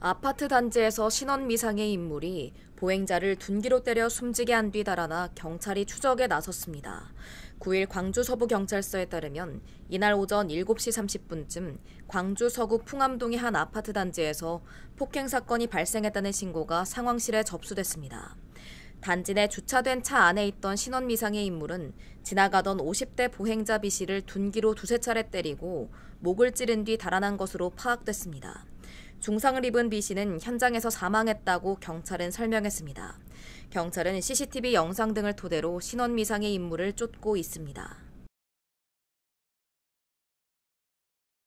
아파트 단지에서 신원 미상의 인물이 보행자를 둔기로 때려 숨지게 한 뒤 달아나 경찰이 추적에 나섰습니다. 9일 광주 서부경찰서에 따르면 이날 오전 7시 30분쯤 광주 서구 풍암동의 한 아파트 단지에서 폭행 사건이 발생했다는 신고가 상황실에 접수됐습니다. 단지 내 주차된 차 안에 있던 신원 미상의 인물은 지나가던 50대 보행자 B 씨를 둔기로 두세 차례 때리고 목을 찌른 뒤 달아난 것으로 파악됐습니다. 중상을 입은 B 씨는 현장에서 사망했다고 경찰은 설명했습니다. 경찰은 CCTV 영상 등을 토대로 신원 미상의 인물을 쫓고 있습니다.